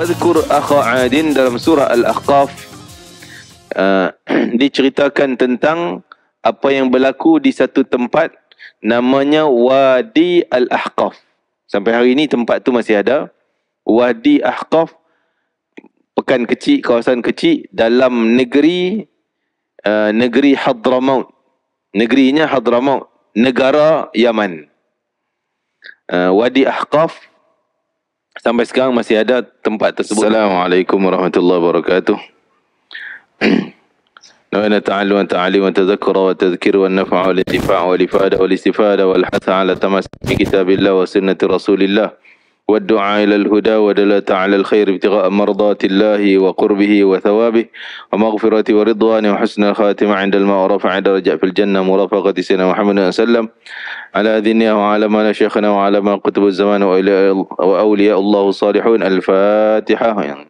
Wadkur akha Adin dalam surah Al-Aqaf diceritakan tentang apa yang berlaku di satu tempat namanya Wadi Al-Ahqaf. Sampai hari ini tempat tu masih ada. Wadi Ahqaf pekan kecil, kawasan kecil dalam negeri negeri Hadramaut. Negerinya Hadramaut, negara Yaman. Uh, Wadi Ahqaf sampai sekarang masih ada tempat tersebut. Assalamualaikum warahmatullahi wabarakatuh. نوى نتعلم التعليم والتذكر والتذكير والنفع والانتفاع والافاده والاستفاده والحث على تمسك كتاب الله وسنه رسول الله والدعاء إلى الهدى ودلة على الخير ابتغاء مرضات الله وقربه وثوابه ومغفرة ورضوانه وحسن الخاتمة عند الماء ورفع درجة في الجنة مرافقة سيدنا محمد صلى الله عليه وسلم على أذننا وعلى ما شيخنا وعلى ما كتب الزمان وأولياء الله الصالحون الفاتحة يعني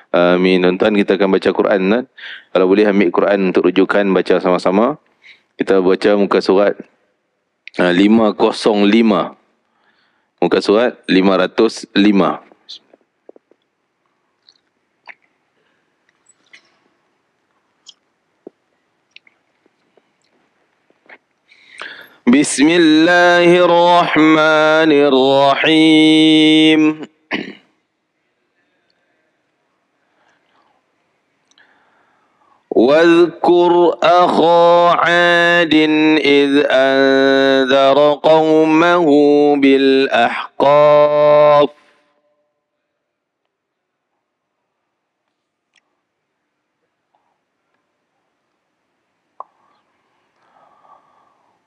Amin. Tuan-tuan kita akan baca Quran. Kan? Kalau boleh ambil Quran untuk rujukan baca sama-sama. Kita baca muka surat uh, ah, 505. Muka surat 505. بسم الله الرحمن واذكر أخا عاد إذ أنذر قومه بالأحقاف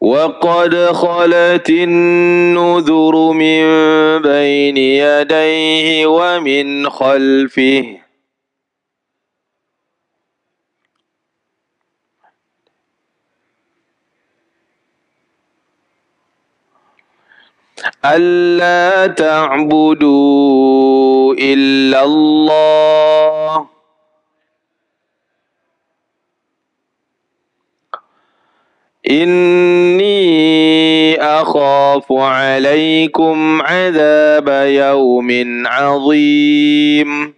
وقد خلت النذر من بين يديه ومن خلفه ألا تعبدوا إلا الله إني أخاف عليكم عذاب يوم عظيم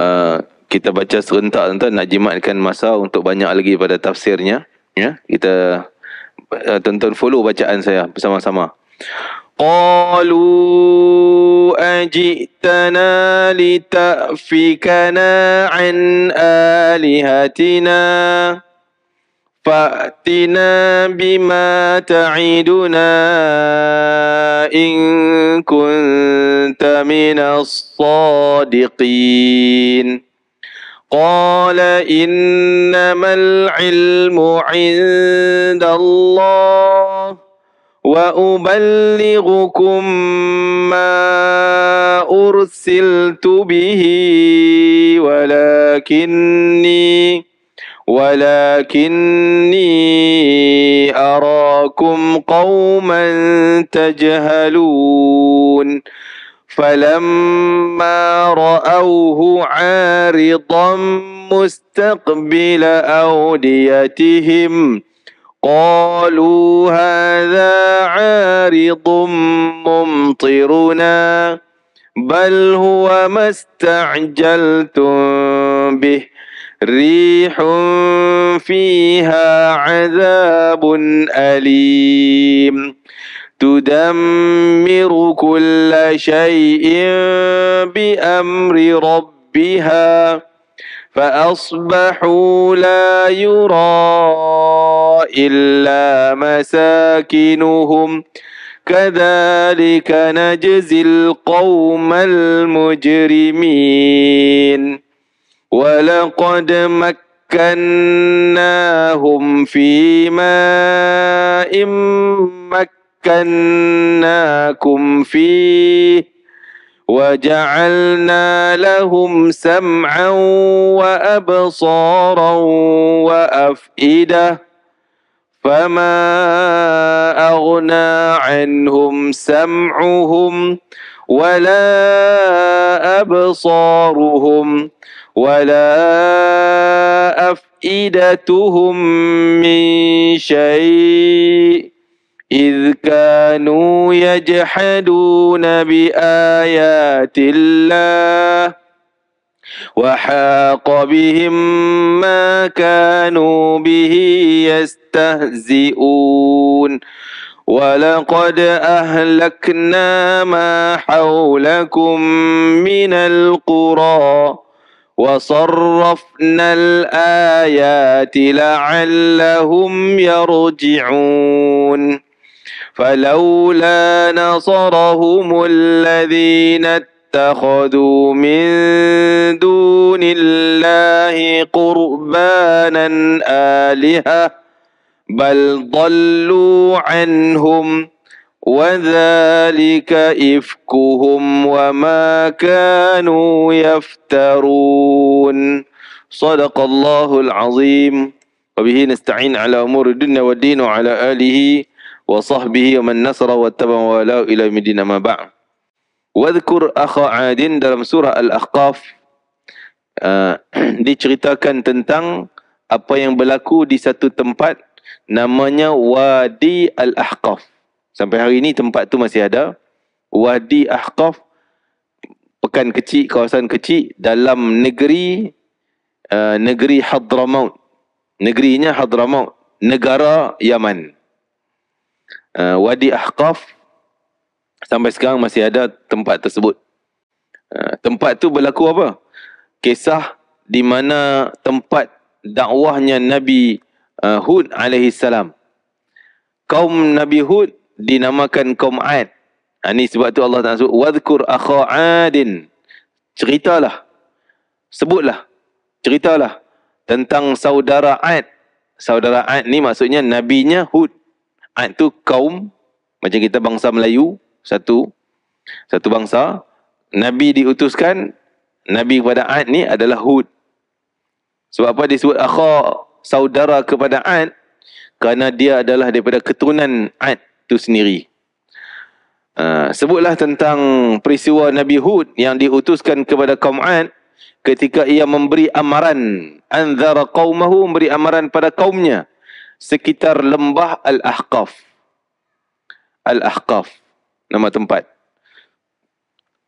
آه kita baca serentak tuan-tuan nak jimatkan masa untuk banyak lagi pada tafsirnya ya kita uh, eh, tonton follow bacaan saya bersama-sama qalu ajitana litafikana an alihatina فأتنا bima ta'iduna in كنت من الصادقين قال إنما العلم عند الله وأبلغكم ما أرسلت به ولكني ولكني أراكم قوما تجهلون فلما رأوه عارضا مستقبل أوديتهم قالوا هذا عارض ممطرنا بل هو ما استعجلتم به ريح فيها عذاب أليم تدمر كل شيء بامر ربها فاصبحوا لا يرى الا مساكنهم كذلك نجزي القوم المجرمين ولقد مك مكناهم في ماء مكناكم فيه وجعلنا لهم سمعا وأبصارا وأفئدة فما أغنى عنهم سمعهم ولا أبصارهم ولا أفئدتهم من شيء إذ كانوا يجحدون بآيات الله وحاق بهم ما كانوا به يستهزئون ولقد أهلكنا ما حولكم من القرى وصرفنا الآيات لعلهم يرجعون فلولا نصرهم الذين اتخذوا من دون الله قربانا آلهة بل ضلوا عنهم وذلك إفكهم وما كانوا يفترون صدق الله العظيم وبه نستعين على أمور الدنيا والدين وعلى آله وصحبه ومن نصر واتبع ولا إلى مدينة ما بعد واذكر أخا عاد dalam surah Al-Ahqaf uh, diceritakan tentang apa yang berlaku di satu tempat namanya Wadi Al-Ahqaf sampai hari ini tempat tu masih ada Wadi Ahqaf pekan kecil kawasan kecil dalam negeri uh, negeri Hadramaut negerinya Hadramaut negara Yaman uh, Wadi Ahqaf sampai sekarang masih ada tempat tersebut. Uh, tempat tu berlaku apa? Kisah di mana tempat dakwahnya Nabi uh, Hud alaihi salam. Kaum Nabi Hud dinamakan kaum Ad. Ini ha, sebab tu Allah Taala sebut wadhkur akha Adin. Ceritalah. Sebutlah. Ceritalah tentang saudara Ad. Saudara Ad ni maksudnya nabinya Hud. Ad ah, tu kaum macam kita bangsa Melayu satu satu bangsa nabi diutuskan nabi kepada Ad ni adalah Hud. Sebab apa disebut akha saudara kepada Ad? Kerana dia adalah daripada keturunan Ad tu sendiri. Uh, sebutlah tentang peristiwa Nabi Hud yang diutuskan kepada kaum Ad ketika ia memberi amaran anzara qaumahu memberi amaran pada kaumnya sekitar lembah Al-Ahqaf. Al-Ahqaf. Nama tempat.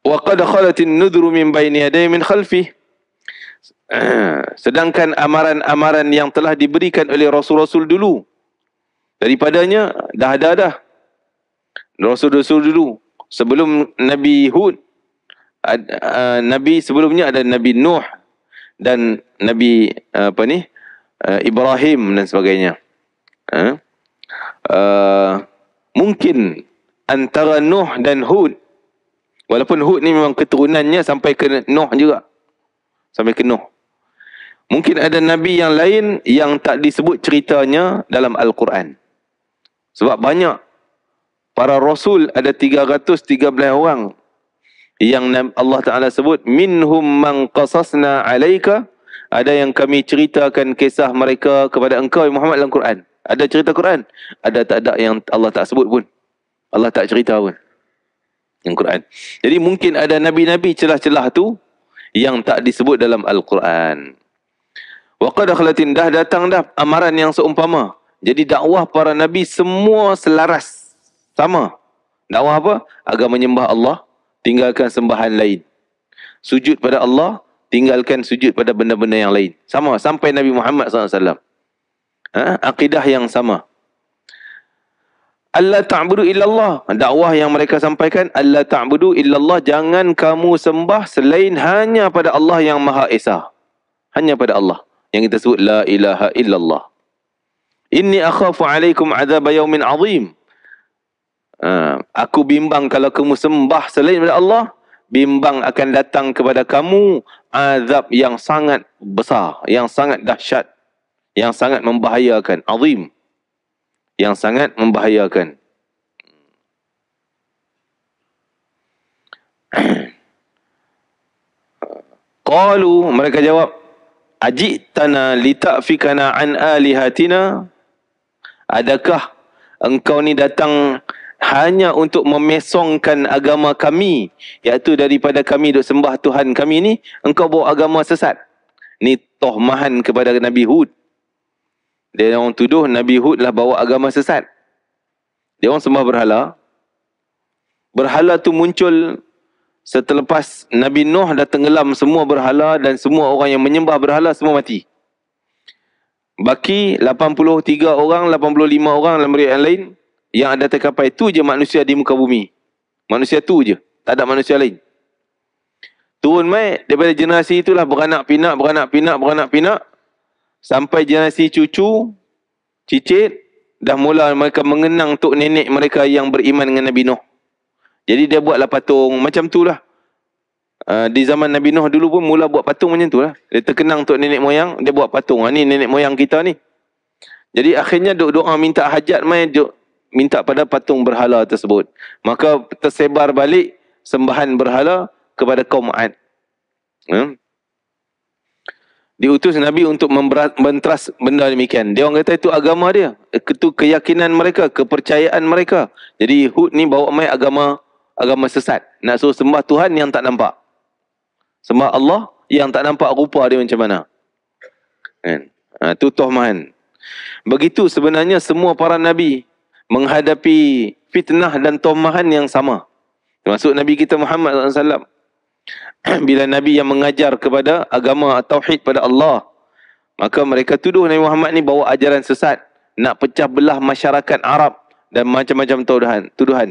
Wa qad khalatin nudru min baini yaday min khalfi. Sedangkan amaran-amaran yang telah diberikan oleh Rasul-Rasul dulu. Daripadanya dah ada dah. Rasul-Rasul dulu. Sebelum Nabi Hud. Uh, Nabi sebelumnya ada Nabi Nuh. Dan Nabi uh, apa ni? Uh, Ibrahim dan sebagainya. Eh? Eh, mungkin antara Nuh dan Hud. Walaupun Hud ni memang keturunannya sampai ke Nuh juga. Sampai ke Nuh. Mungkin ada Nabi yang lain yang tak disebut ceritanya dalam Al-Quran. Sebab banyak para Rasul ada 313 orang yang Allah Ta'ala sebut minhum man qasasna alaika ada yang kami ceritakan kisah mereka kepada engkau Muhammad dalam Quran ada cerita Quran? Ada tak ada yang Allah tak sebut pun. Allah tak cerita pun. Yang Quran. Jadi mungkin ada Nabi-Nabi celah-celah tu yang tak disebut dalam Al-Quran. Waqad akhlatin dah datang dah amaran yang seumpama. Jadi dakwah para Nabi semua selaras. Sama. Dakwah apa? Agar menyembah Allah, tinggalkan sembahan lain. Sujud pada Allah, tinggalkan sujud pada benda-benda yang lain. Sama sampai Nabi Muhammad SAW ha? akidah yang sama. Allah ta'budu illallah. Dakwah yang mereka sampaikan. Allah ta'budu illallah. Jangan kamu sembah selain hanya pada Allah yang Maha Esa. Hanya pada Allah. Yang kita sebut la ilaha illallah. Inni akhafu alaikum azab yaumin azim. Uh, aku bimbang kalau kamu sembah selain pada Allah. Bimbang akan datang kepada kamu azab yang sangat besar. Yang sangat dahsyat yang sangat membahayakan azim yang sangat membahayakan qalu mereka jawab ajitana litafikana an alihatina adakah engkau ni datang hanya untuk memesongkan agama kami iaitu daripada kami duk sembah tuhan kami ni engkau bawa agama sesat ni tohmahan kepada nabi hud dia orang tuduh Nabi Hud lah bawa agama sesat. Dia orang sembah berhala. Berhala tu muncul setelah Nabi Nuh dah tenggelam semua berhala dan semua orang yang menyembah berhala semua mati. Baki 83 orang, 85 orang dalam riwayat yang lain yang ada terkapai tu je manusia di muka bumi. Manusia tu je, tak ada manusia lain. Turun mai daripada generasi itulah beranak pinak, beranak pinak, beranak pinak sampai generasi cucu cicit dah mula mereka mengenang tok nenek mereka yang beriman dengan Nabi Nuh. Jadi dia buatlah patung macam tu lah. Uh, ah, di zaman Nabi Nuh dulu pun mula buat patung macam tu lah. Dia terkenang tok nenek moyang, dia buat patung. Ha, ni nenek moyang kita ni. Jadi akhirnya duk doa minta hajat mai duk minta pada patung berhala tersebut. Maka tersebar balik sembahan berhala kepada kaum Ad. Hmm? diutus Nabi untuk membentras benda demikian. Dia orang kata itu agama dia. Itu keyakinan mereka, kepercayaan mereka. Jadi Hud ni bawa mai agama agama sesat. Nak suruh sembah Tuhan yang tak nampak. Sembah Allah yang tak nampak rupa dia macam mana. Kan? Ha, itu Tuhman. Begitu sebenarnya semua para Nabi menghadapi fitnah dan tomahan yang sama. Termasuk Nabi kita Muhammad SAW. bila Nabi yang mengajar kepada agama Tauhid pada Allah. Maka mereka tuduh Nabi Muhammad ni bawa ajaran sesat. Nak pecah belah masyarakat Arab dan macam-macam tuduhan. tuduhan.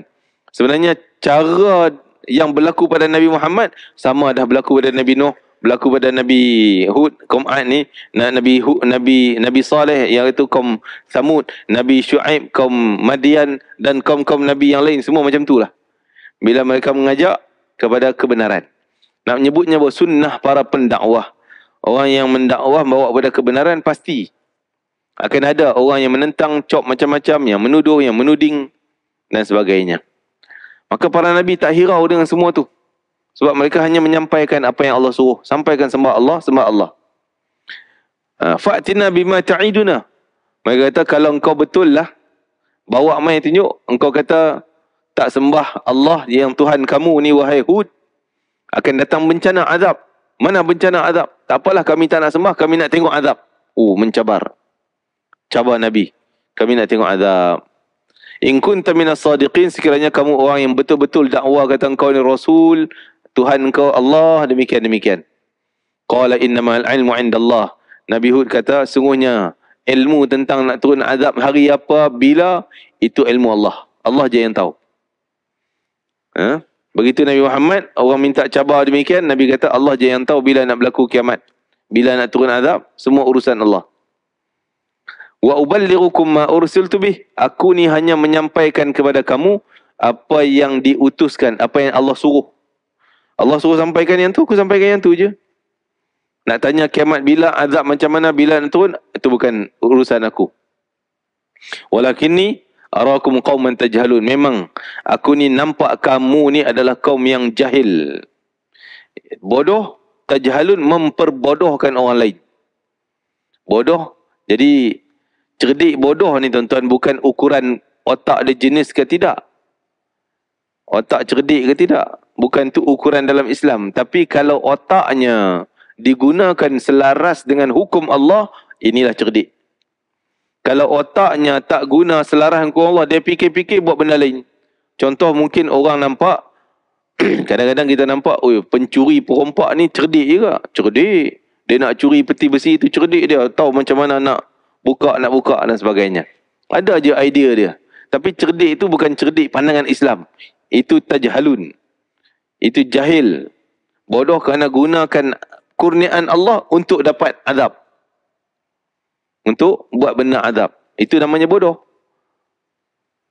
Sebenarnya cara yang berlaku pada Nabi Muhammad sama dah berlaku pada Nabi Nuh, berlaku pada Nabi Hud, kaum Ad ni, Nabi Hud, Nabi Nabi Saleh yang itu kaum Samud, Nabi Shuaib, kaum Madian dan kaum-kaum Nabi yang lain semua macam tu lah. Bila mereka mengajak kepada kebenaran. Nak menyebutnya bahawa sunnah para pendakwah. Orang yang mendakwah bawa pada kebenaran pasti. Akan ada orang yang menentang, cop macam-macam, yang menuduh, yang menuding dan sebagainya. Maka para Nabi tak hirau dengan semua tu. Sebab mereka hanya menyampaikan apa yang Allah suruh. Sampaikan sembah Allah, sembah Allah. Ah, fa'tina bima ta'iduna. Mereka kata kalau engkau betul lah. Bawa main tunjuk. Engkau kata tak sembah Allah yang Tuhan kamu ni wahai Hud akan datang bencana azab. Mana bencana azab? Tak apalah kami tak nak sembah, kami nak tengok azab. Oh, mencabar. Cabar Nabi. Kami nak tengok azab. In kunta minas sadiqin sekiranya kamu orang yang betul-betul dakwah kata engkau ni Rasul, Tuhan kau Allah demikian demikian. Qala innama al-ilmu indallah. Nabi Hud kata sungguhnya ilmu tentang nak turun azab hari apa bila itu ilmu Allah. Allah je yang tahu. Ha? Huh? Begitu Nabi Muhammad, orang minta cabar demikian, Nabi kata Allah je yang tahu bila nak berlaku kiamat. Bila nak turun azab, semua urusan Allah. Wa uballighukum ma ursiltu bih. Aku ni hanya menyampaikan kepada kamu apa yang diutuskan, apa yang Allah suruh. Allah suruh sampaikan yang tu, aku sampaikan yang tu je. Nak tanya kiamat bila azab macam mana, bila nak turun, itu bukan urusan aku. Walakin ni, arakum qauman tajhalun memang aku ni nampak kamu ni adalah kaum yang jahil bodoh tajhalun memperbodohkan orang lain bodoh jadi cerdik bodoh ni tuan-tuan bukan ukuran otak dia jenis ke tidak otak cerdik ke tidak bukan tu ukuran dalam Islam tapi kalau otaknya digunakan selaras dengan hukum Allah inilah cerdik kalau otaknya tak guna selaras dengan Allah, dia fikir-fikir buat benda lain. Contoh mungkin orang nampak, kadang-kadang kita nampak, oi, pencuri perompak ni cerdik je Cerdik. Dia nak curi peti besi tu cerdik dia. Tahu macam mana nak buka, nak buka dan sebagainya. Ada je idea dia. Tapi cerdik itu bukan cerdik pandangan Islam. Itu tajhalun. Itu jahil. Bodoh kerana gunakan kurniaan Allah untuk dapat adab untuk buat benda adab, Itu namanya bodoh.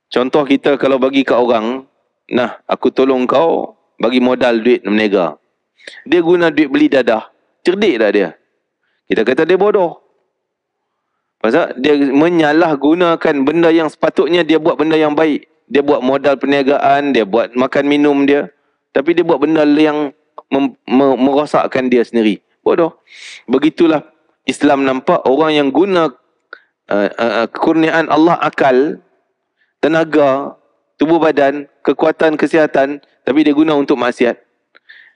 Contoh kita kalau bagi kat orang, nah aku tolong kau bagi modal duit meniaga. Dia guna duit beli dadah. Cerdik lah dia. Kita kata dia bodoh. Pasal dia menyalahgunakan benda yang sepatutnya dia buat benda yang baik. Dia buat modal perniagaan, dia buat makan minum dia. Tapi dia buat benda yang mem- merosakkan dia sendiri. Bodoh. Begitulah Islam nampak orang yang guna uh, uh, uh, kekurniaan Allah akal, tenaga, tubuh badan, kekuatan kesihatan tapi dia guna untuk maksiat.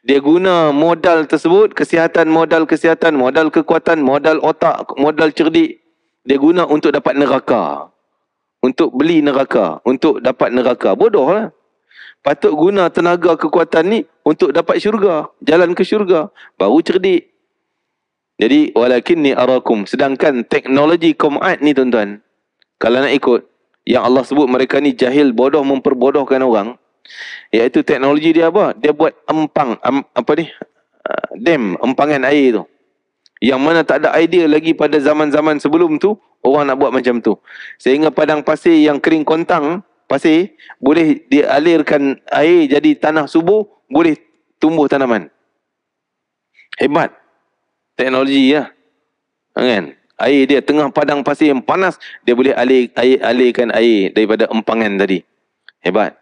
Dia guna modal tersebut, kesihatan, modal kesihatan, modal kekuatan, modal otak, modal cerdik. Dia guna untuk dapat neraka. Untuk beli neraka. Untuk dapat neraka. Bodoh lah. Patut guna tenaga kekuatan ni untuk dapat syurga. Jalan ke syurga. Baru cerdik. Jadi walakin ni arakum. Sedangkan teknologi kumat ni tuan-tuan. Kalau nak ikut. Yang Allah sebut mereka ni jahil bodoh memperbodohkan orang. Iaitu teknologi dia apa? Dia buat empang. Um, apa ni? Uh, dam. Empangan air tu. Yang mana tak ada idea lagi pada zaman-zaman sebelum tu. Orang nak buat macam tu. Sehingga padang pasir yang kering kontang. Pasir. Boleh dialirkan air jadi tanah subur. Boleh tumbuh tanaman. Hebat teknologi ya, Kan? Air dia tengah padang pasir yang panas, dia boleh alir, air, alirkan air daripada empangan tadi. Hebat.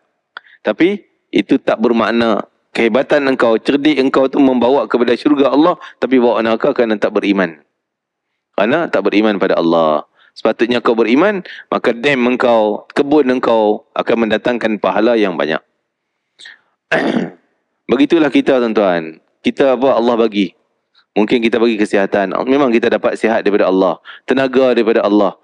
Tapi, itu tak bermakna kehebatan engkau, cerdik engkau tu membawa kepada syurga Allah, tapi bawa anak kau kan tak beriman. Karena tak beriman pada Allah. Sepatutnya kau beriman, maka dam engkau, kebun engkau akan mendatangkan pahala yang banyak. Begitulah kita tuan-tuan. Kita apa Allah bagi. Mungkin kita bagi kesihatan. Memang kita dapat sihat daripada Allah. Tenaga daripada Allah.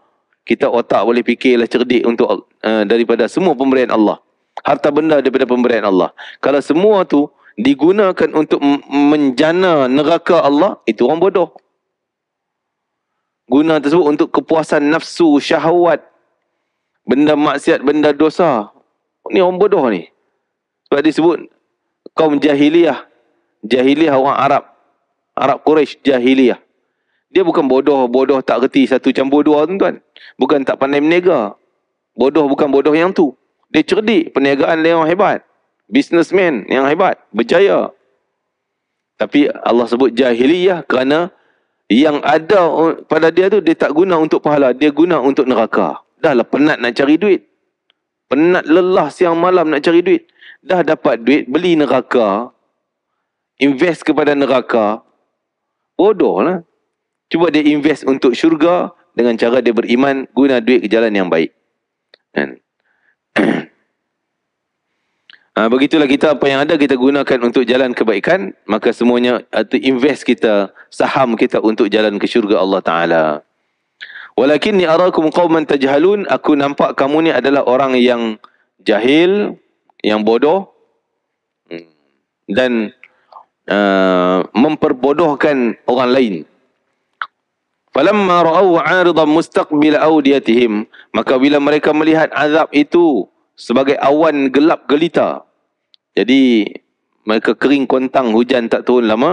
Kita otak boleh fikirlah cerdik untuk uh, daripada semua pemberian Allah. Harta benda daripada pemberian Allah. Kalau semua tu digunakan untuk menjana neraka Allah, itu orang bodoh. Guna tersebut untuk kepuasan nafsu, syahwat. Benda maksiat, benda dosa. Ini orang bodoh ni. Sebab disebut kaum jahiliyah. Jahiliyah orang Arab. Arab Quraisy jahiliyah. Dia bukan bodoh, bodoh tak reti satu campur dua tu tuan Bukan tak pandai berniaga. Bodoh bukan bodoh yang tu. Dia cerdik, perniagaan dia yang hebat. Businessman yang hebat, berjaya. Tapi Allah sebut jahiliyah kerana yang ada pada dia tu dia tak guna untuk pahala, dia guna untuk neraka. Dah lah penat nak cari duit. Penat lelah siang malam nak cari duit. Dah dapat duit, beli neraka. Invest kepada neraka. Bodoh lah. Cuba dia invest untuk syurga dengan cara dia beriman guna duit ke jalan yang baik. Kan? ha, begitulah kita apa yang ada kita gunakan untuk jalan kebaikan. Maka semuanya atau ah, invest kita, saham kita untuk jalan ke syurga Allah Ta'ala. Walakin ni arakum qawman tajhalun. Aku nampak kamu ni adalah orang yang jahil, yang bodoh. Hmm. Dan uh, memperbodohkan orang lain. Falamma ra'aw 'aridan mustaqbil awdiyatihim, maka bila mereka melihat azab itu sebagai awan gelap gelita. Jadi mereka kering kontang hujan tak turun lama,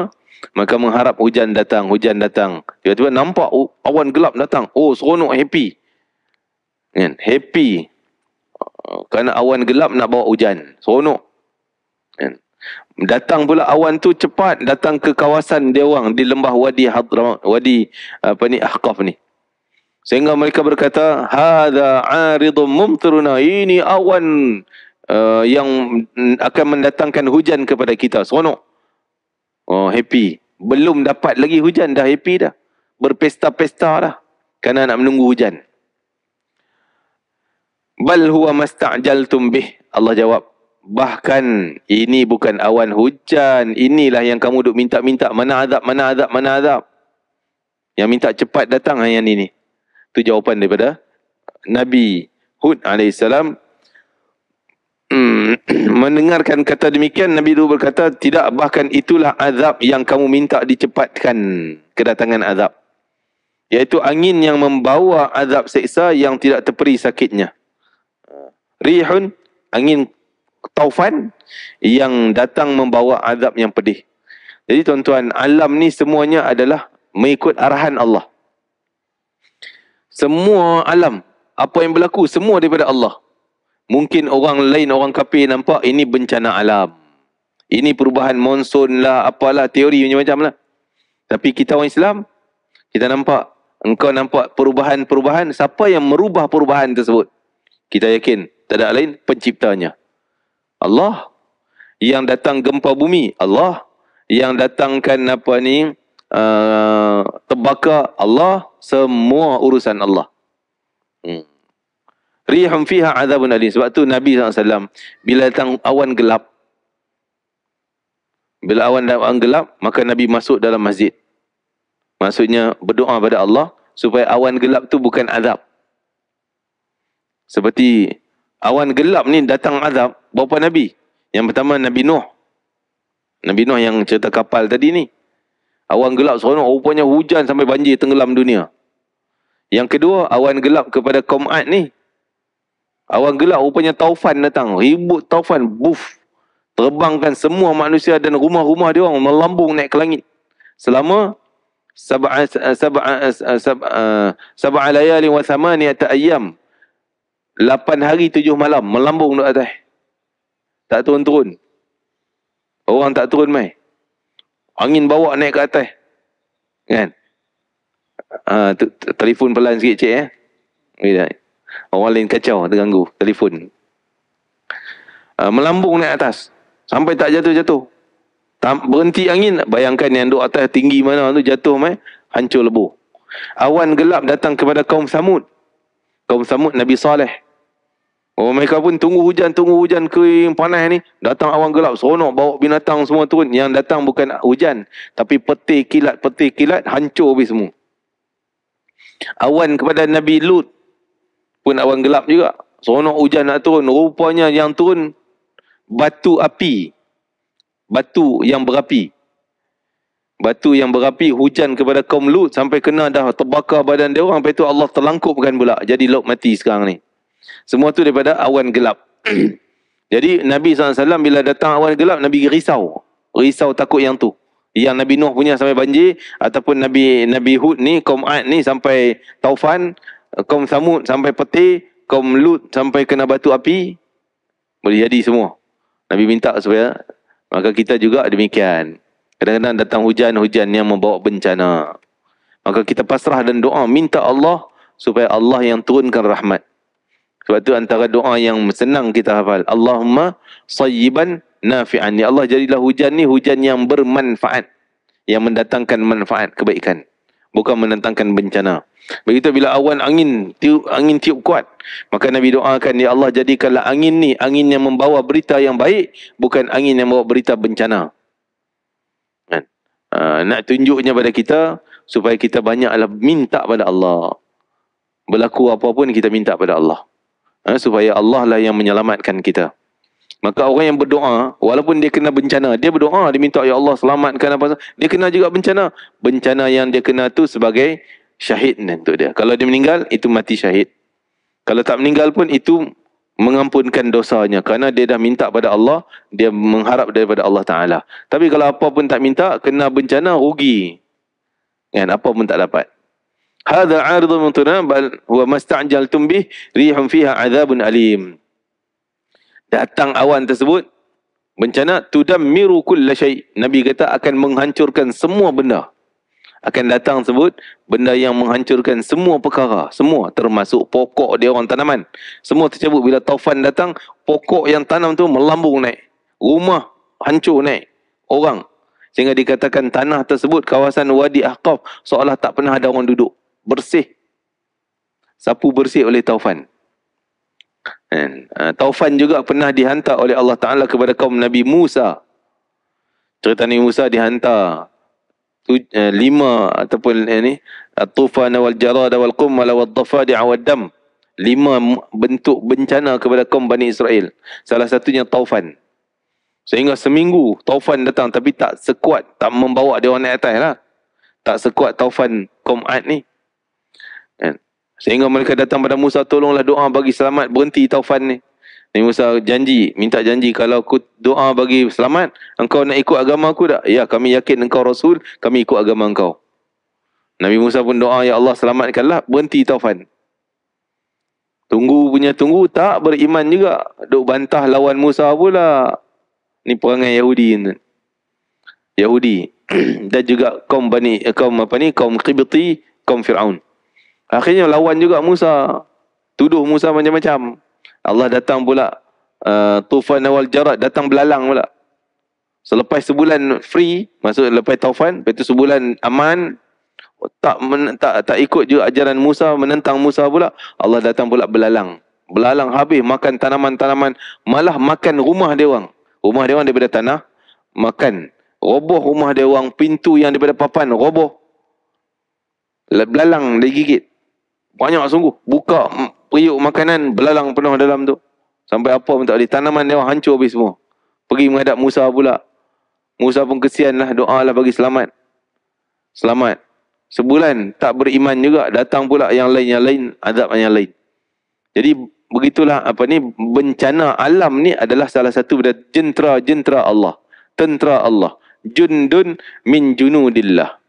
Maka mengharap hujan datang, hujan datang. Tiba-tiba nampak oh, awan gelap datang. Oh, seronok happy. Kan? Happy. Uh, kerana awan gelap nak bawa hujan. Seronok. Kan? Datang pula awan tu cepat datang ke kawasan dia orang di lembah Wadi Hadra Wadi apa ni Ahqaf ni. Sehingga mereka berkata, "Hadza 'aridun mumtiruna." Ini awan uh, yang akan mendatangkan hujan kepada kita. Seronok. Oh, happy. Belum dapat lagi hujan dah happy dah. Berpesta-pesta dah. Karena nak menunggu hujan. Bal huwa mastajaltum bih. Allah jawab, bahkan ini bukan awan hujan inilah yang kamu duk minta-minta mana azab mana azab mana azab yang minta cepat datang ayat ini itu jawapan daripada Nabi Hud alaihissalam hmm, mendengarkan kata demikian Nabi itu berkata tidak bahkan itulah azab yang kamu minta dicepatkan kedatangan azab iaitu angin yang membawa azab seksa yang tidak terperi sakitnya rihun angin taufan yang datang membawa azab yang pedih. Jadi tuan-tuan, alam ni semuanya adalah mengikut arahan Allah. Semua alam, apa yang berlaku, semua daripada Allah. Mungkin orang lain, orang kapi nampak ini bencana alam. Ini perubahan monsun lah, apalah, teori macam-macam lah. Tapi kita orang Islam, kita nampak, engkau nampak perubahan-perubahan, siapa yang merubah perubahan tersebut? Kita yakin, tak ada lain penciptanya. Allah yang datang gempa bumi Allah yang datangkan apa ni uh, terbakar Allah semua urusan Allah hmm. Rihum fiha azabun alim. Sebab tu Nabi SAW, bila datang awan gelap, bila awan awan gelap, maka Nabi masuk dalam masjid. Maksudnya berdoa pada Allah supaya awan gelap tu bukan azab. Seperti awan gelap ni datang azab berapa nabi? Yang pertama Nabi Nuh. Nabi Nuh yang cerita kapal tadi ni. Awan gelap seronok rupanya hujan sampai banjir tenggelam dunia. Yang kedua awan gelap kepada kaum Ad ni. Awan gelap rupanya taufan datang, ribut taufan buf terbangkan semua manusia dan rumah-rumah dia orang melambung naik ke langit. Selama sab'a sab'a sab'a sab'a layalin wa thamaniyat ayyam Lapan hari tujuh malam melambung duduk atas. Tak turun-turun. Orang tak turun mai. Angin bawa naik ke atas. Kan? Ah, telefon pelan sikit cik eh. Orang lain kacau, terganggu. Telefon. Ah, melambung naik atas. Sampai tak jatuh-jatuh. berhenti angin, bayangkan yang duduk atas tinggi mana tu jatuh mai. Hancur lebur. Awan gelap datang kepada kaum Samud. Kaum Samud Nabi Saleh. Oh mereka pun tunggu hujan, tunggu hujan kering panas ni. Datang awan gelap, seronok bawa binatang semua turun. Yang datang bukan hujan. Tapi peti kilat, peti kilat hancur habis semua. Awan kepada Nabi Lut pun awan gelap juga. Seronok hujan nak turun. Rupanya yang turun batu api. Batu yang berapi. Batu yang berapi hujan kepada kaum Lut sampai kena dah terbakar badan dia orang. Lepas tu Allah terlangkupkan pula. Jadi Lut mati sekarang ni. Semua tu daripada awan gelap. Jadi Nabi SAW bila datang awan gelap, Nabi risau. Risau takut yang tu. Yang Nabi Nuh punya sampai banjir. Ataupun Nabi Nabi Hud ni, kaum Ad ni sampai taufan. Kaum Samud sampai peti. Kaum Lut sampai kena batu api. Boleh jadi semua. Nabi minta supaya. Maka kita juga demikian. Kadang-kadang datang hujan-hujan yang membawa bencana. Maka kita pasrah dan doa. Minta Allah supaya Allah yang turunkan rahmat. Sebab tu antara doa yang senang kita hafal. Allahumma sayyiban nafi'an. Ya Allah jadilah hujan ni hujan yang bermanfaat. Yang mendatangkan manfaat kebaikan. Bukan mendatangkan bencana. Begitu bila awan angin tiup, angin tiup kuat. Maka Nabi doakan, Ya Allah jadikanlah angin ni angin yang membawa berita yang baik. Bukan angin yang membawa berita bencana. Kan? Ha, nak tunjuknya pada kita supaya kita banyaklah minta pada Allah. Berlaku apa pun kita minta pada Allah eh, supaya Allah lah yang menyelamatkan kita. Maka orang yang berdoa, walaupun dia kena bencana, dia berdoa, dia minta Ya Allah selamatkan apa Dia kena juga bencana. Bencana yang dia kena tu sebagai syahid untuk dia. Kalau dia meninggal, itu mati syahid. Kalau tak meninggal pun, itu mengampunkan dosanya. Kerana dia dah minta pada Allah, dia mengharap daripada Allah Ta'ala. Tapi kalau apa pun tak minta, kena bencana, rugi. Kan? Apa pun tak dapat. Hadha aridun mutuna bal huwa mastanjaltum tumbih rihun fiha adzabun alim. Datang awan tersebut bencana tudammiru kullasyai. Nabi kata akan menghancurkan semua benda. Akan datang sebut benda yang menghancurkan semua perkara, semua termasuk pokok dia orang tanaman. Semua tercabut bila taufan datang, pokok yang tanam tu melambung naik. Rumah hancur naik. Orang sehingga dikatakan tanah tersebut kawasan Wadi Ahqaf seolah tak pernah ada orang duduk bersih. Sapu bersih oleh Taufan. And, uh, ah, Taufan juga pernah dihantar oleh Allah Ta'ala kepada kaum Nabi Musa. Cerita Nabi Musa dihantar tu, uh, lima ataupun uh, ni At-tufana wal jarada wal qumala wal dhafadi'a wal dam. Lima bentuk bencana kepada kaum Bani Israel. Salah satunya Taufan. Sehingga seminggu Taufan datang tapi tak sekuat, tak membawa dia orang naik atas lah. Tak sekuat Taufan kaum Ad ni. Sehingga mereka datang pada Musa, tolonglah doa bagi selamat, berhenti taufan ni. Nabi Musa janji, minta janji kalau aku doa bagi selamat, engkau nak ikut agama aku tak? Ya, kami yakin engkau Rasul, kami ikut agama engkau. Nabi Musa pun doa, Ya Allah selamatkanlah, berhenti taufan. Tunggu punya tunggu, tak beriman juga. Duk bantah lawan Musa pula. Ni perangai Yahudi. Yahudi. Dan juga kaum Bani, eh, kaum apa ni, kaum Qibti, kaum Fir'aun. Akhirnya lawan juga Musa. Tuduh Musa macam-macam. Allah datang pula. Uh, Tufan awal jarak datang belalang pula. Selepas so, sebulan free. Maksud lepas taufan. Lepas tu sebulan aman. Tak, men, tak, tak ikut juga ajaran Musa. Menentang Musa pula. Allah datang pula belalang. Belalang habis makan tanaman-tanaman. Malah makan rumah dia orang. Rumah dia orang daripada tanah. Makan. Roboh rumah dia orang. Pintu yang daripada papan. Roboh. Belalang digigit. Banyak sungguh. Buka periuk makanan belalang penuh dalam tu. Sampai apa pun tak boleh. Tanaman dia hancur habis semua. Pergi menghadap Musa pula. Musa pun kesian lah. Doa lah bagi selamat. Selamat. Sebulan tak beriman juga. Datang pula yang lain-yang lain. Azab yang lain. Jadi begitulah apa ni bencana alam ni adalah salah satu daripada jentera-jentera Allah. Tentera Allah. Jundun min junudillah.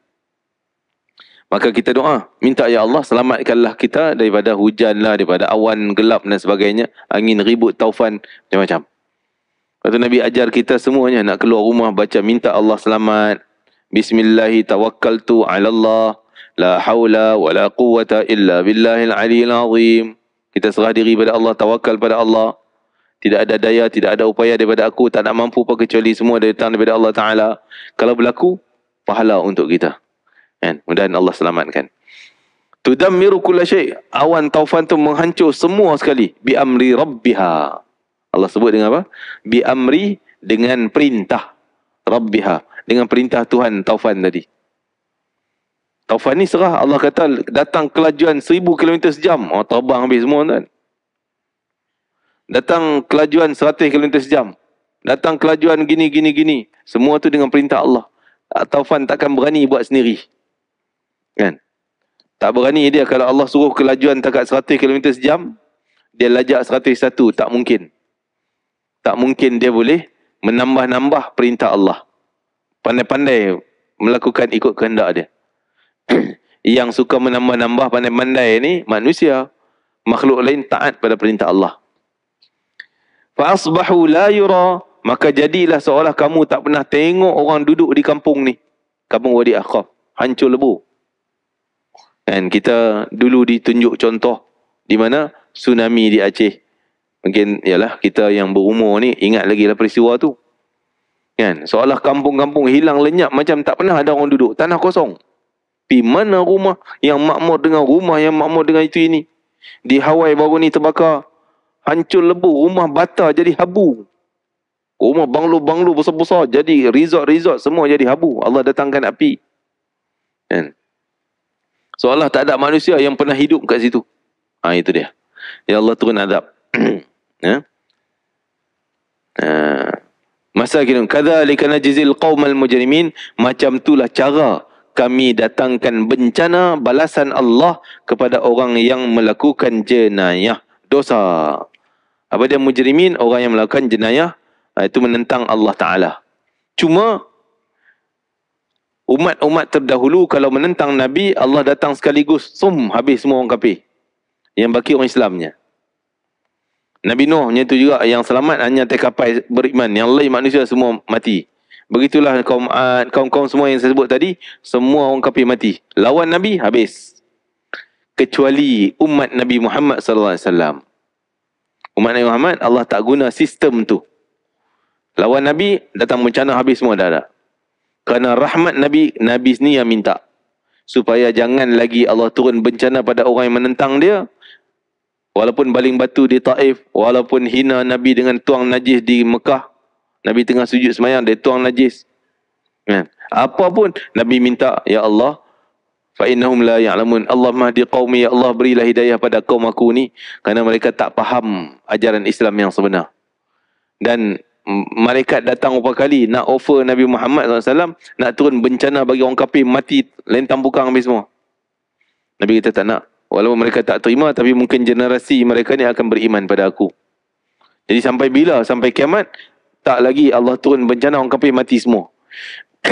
Maka kita doa, minta ya Allah selamatkanlah kita daripada hujan lah, daripada awan gelap dan sebagainya, angin ribut, taufan, macam-macam. Lepas tu Nabi ajar kita semuanya nak keluar rumah baca minta Allah selamat. Bismillah tawakkaltu ala Allah. La hawla wa la quwata illa billahil aliyil azim. Kita serah diri pada Allah, tawakal pada Allah. Tidak ada daya, tidak ada upaya daripada aku. Tak nak mampu pun kecuali semua datang daripada Allah Ta'ala. Kalau berlaku, pahala untuk kita. Kan? Mudah Allah selamatkan. Tudammiru kulla syai' awan taufan tu menghancur semua sekali bi amri rabbiha. Allah sebut dengan apa? Bi amri dengan perintah rabbiha, dengan perintah Tuhan taufan tadi. Taufan ni serah Allah kata datang kelajuan seribu kilometer sejam, oh, terbang habis semua tuan. Datang kelajuan seratus kilometer sejam. Datang kelajuan gini gini gini, semua tu dengan perintah Allah. Ah, taufan takkan berani buat sendiri. Kan? Tak berani dia kalau Allah suruh kelajuan takat 100 km sejam, dia lajak 101, tak mungkin. Tak mungkin dia boleh menambah-nambah perintah Allah. Pandai-pandai melakukan ikut kehendak dia. Yang suka menambah-nambah pandai-pandai ni manusia. Makhluk lain taat pada perintah Allah. Fa'asbahu la yura. Maka jadilah seolah kamu tak pernah tengok orang duduk di kampung ni. Kampung Wadi Akhaf. Hancur lebur. Kan kita dulu ditunjuk contoh di mana tsunami di Aceh. Mungkin ialah kita yang berumur ni ingat lagi lah peristiwa tu. Kan? Seolah kampung-kampung hilang lenyap macam tak pernah ada orang duduk. Tanah kosong. Di mana rumah yang makmur dengan rumah yang makmur dengan itu ini. Di Hawaii baru ni terbakar. Hancur lebur rumah bata jadi habu. Rumah banglo-banglo besar-besar jadi resort-resort semua jadi habu. Allah datangkan api. Kan? Eh? Seolah tak ada manusia yang pernah hidup kat situ. Ha, itu dia. Ya Allah turun adab. ya. Ha. Masa kini kada likana jizil qaumal mujrimin macam itulah cara kami datangkan bencana balasan Allah kepada orang yang melakukan jenayah dosa. Apa dia mujrimin orang yang melakukan jenayah ha, itu menentang Allah Taala. Cuma umat-umat terdahulu kalau menentang Nabi, Allah datang sekaligus. Sum, habis semua orang kapi Yang baki orang Islamnya. Nabi Nuh itu juga yang selamat hanya terkapai beriman. Yang lain manusia semua mati. Begitulah kaum ah, kaum-kaum semua yang saya sebut tadi. Semua orang kapi mati. Lawan Nabi, habis. Kecuali umat Nabi Muhammad SAW. Umat Nabi Muhammad, Allah tak guna sistem tu. Lawan Nabi, datang bencana habis semua darah. Kerana rahmat Nabi, Nabi ni yang minta. Supaya jangan lagi Allah turun bencana pada orang yang menentang dia. Walaupun baling batu di Taif, walaupun hina Nabi dengan tuang najis di Mekah. Nabi tengah sujud semayang, dia tuang najis. Ya. Apa pun, Nabi minta, Ya Allah, fa innahum la ya'lamun Allah mahdi qaumi ya Allah berilah hidayah pada kaum aku ni kerana mereka tak faham ajaran Islam yang sebenar dan malaikat datang beberapa kali nak offer Nabi Muhammad SAW nak turun bencana bagi orang kafir mati lentang bukang habis semua. Nabi kita tak nak. Walaupun mereka tak terima tapi mungkin generasi mereka ni akan beriman pada aku. Jadi sampai bila? Sampai kiamat? Tak lagi Allah turun bencana orang kafir mati semua.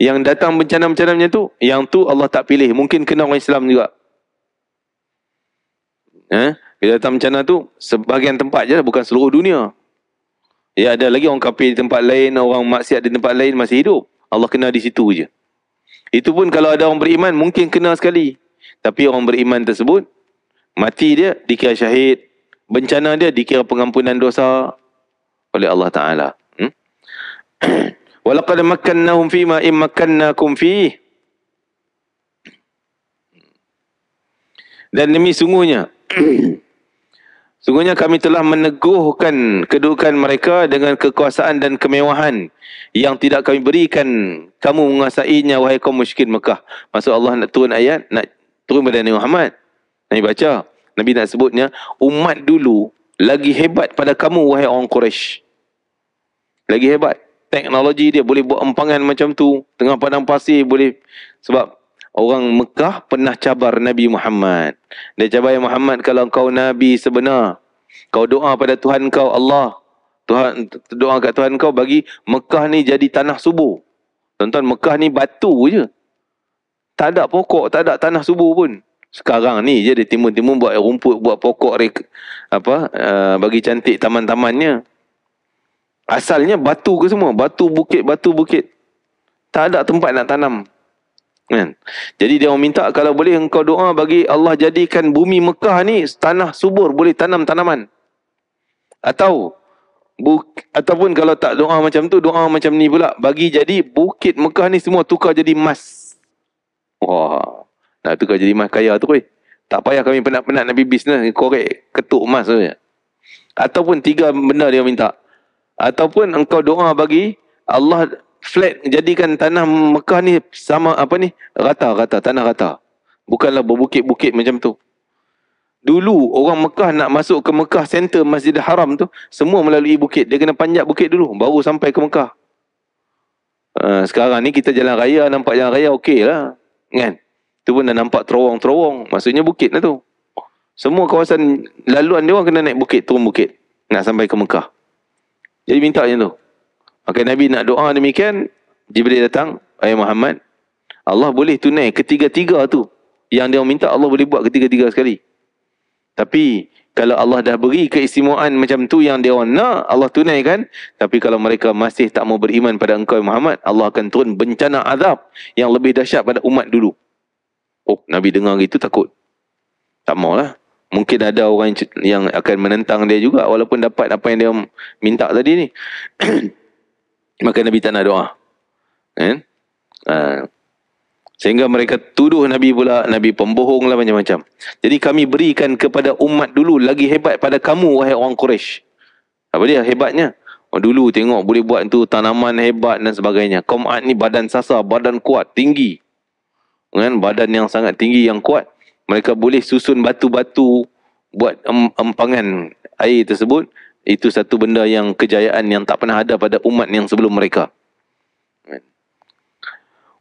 yang datang bencana-bencana macam tu, yang tu Allah tak pilih. Mungkin kena orang Islam juga. Eh? Bila datang bencana tu, sebagian tempat je lah, bukan seluruh dunia. Ya ada lagi orang kafir di tempat lain, orang maksiat di tempat lain masih hidup. Allah kena di situ je. Itu pun kalau ada orang beriman mungkin kena sekali. Tapi orang beriman tersebut mati dia dikira syahid. Bencana dia dikira pengampunan dosa oleh Allah Taala. Hmm? Walaqad makkannahum fi ma in fi dan demi sungguhnya Sungguhnya kami telah meneguhkan kedudukan mereka dengan kekuasaan dan kemewahan yang tidak kami berikan kamu menguasainya wahai kaum musyrikin Mekah. Maksud Allah nak turun ayat nak turun pada Nabi Muhammad. Nabi baca. Nabi nak sebutnya umat dulu lagi hebat pada kamu wahai orang Quraisy. Lagi hebat. Teknologi dia boleh buat empangan macam tu. Tengah padang pasir boleh. Sebab orang Mekah pernah cabar Nabi Muhammad. Dia cabar ya Muhammad kalau kau Nabi sebenar. Kau doa pada Tuhan kau Allah. Tuhan Doa kat Tuhan kau bagi Mekah ni jadi tanah subur. Tuan-tuan Mekah ni batu je. Tak ada pokok, tak ada tanah subur pun. Sekarang ni je dia timun-timun buat rumput, buat pokok. Rek, apa uh, Bagi cantik taman-tamannya. Asalnya batu ke semua? Batu bukit, batu bukit. Tak ada tempat nak tanam. Kan? Jadi dia meminta kalau boleh engkau doa bagi Allah jadikan bumi Mekah ni tanah subur boleh tanam tanaman. Atau bu, ataupun kalau tak doa macam tu doa macam ni pula bagi jadi bukit Mekah ni semua tukar jadi emas. Wah. Nak tukar jadi emas kaya tu weh. Tak payah kami penat-penat nabi bisnes korek ketuk emas tu. Ataupun tiga benda dia minta. Ataupun engkau doa bagi Allah flat jadikan tanah Mekah ni sama apa ni rata rata tanah rata bukanlah berbukit-bukit macam tu dulu orang Mekah nak masuk ke Mekah center Masjidil Haram tu semua melalui bukit dia kena panjat bukit dulu baru sampai ke Mekah uh, sekarang ni kita jalan raya nampak jalan raya okey lah kan tu pun dah nampak terowong-terowong maksudnya bukit lah tu semua kawasan laluan dia orang kena naik bukit turun bukit nak sampai ke Mekah jadi minta macam tu Maka Nabi nak doa demikian, Jibril datang, ayat Muhammad, Allah boleh tunai ketiga-tiga tu. Yang dia minta Allah boleh buat ketiga-tiga sekali. Tapi, kalau Allah dah beri keistimewaan macam tu yang dia nak, Allah tunai kan. Tapi kalau mereka masih tak mau beriman pada engkau ya Muhammad, Allah akan turun bencana azab yang lebih dahsyat pada umat dulu. Oh, Nabi dengar gitu takut. Tak maulah. Mungkin ada orang yang akan menentang dia juga walaupun dapat apa yang dia minta tadi ni. Maka Nabi tak nak doa. Kan? Ha. Sehingga mereka tuduh Nabi pula, Nabi pembohong lah macam-macam. Jadi kami berikan kepada umat dulu lagi hebat pada kamu, wahai orang Quraisy. Apa dia hebatnya? Oh, dulu tengok boleh buat tu tanaman hebat dan sebagainya. Kaum ni badan sasa, badan kuat, tinggi. Kan? Badan yang sangat tinggi, yang kuat. Mereka boleh susun batu-batu buat empangan air tersebut. Itu satu benda yang kejayaan yang tak pernah ada pada umat yang sebelum mereka.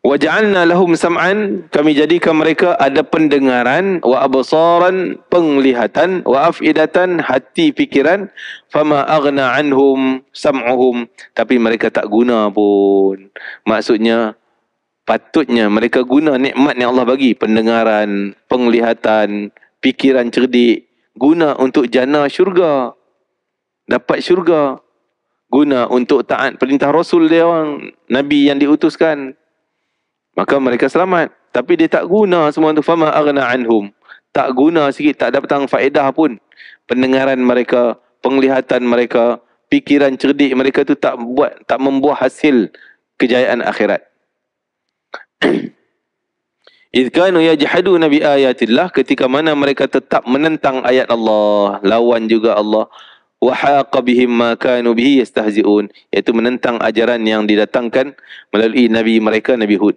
Wajahna lahum sam'an kami jadikan mereka ada pendengaran wa absaran penglihatan wa afidatan hati pikiran, fama agna anhum sam'uhum tapi mereka tak guna pun maksudnya patutnya mereka guna nikmat yang Allah bagi pendengaran penglihatan pikiran cerdik guna untuk jana syurga dapat syurga guna untuk taat perintah Rasul dia orang, Nabi yang diutuskan. Maka mereka selamat. Tapi dia tak guna semua itu Fama agna anhum. Tak guna sikit, tak dapat faedah pun. Pendengaran mereka, penglihatan mereka, fikiran cerdik mereka tu tak buat tak membuah hasil kejayaan akhirat. Id ya yajhadu nabi ayatillah ketika mana mereka tetap menentang ayat Allah, lawan juga Allah. وحاق بهم ما كانوا به يستهزئون iaitu menentang ajaran yang didatangkan melalui nabi mereka nabi Hud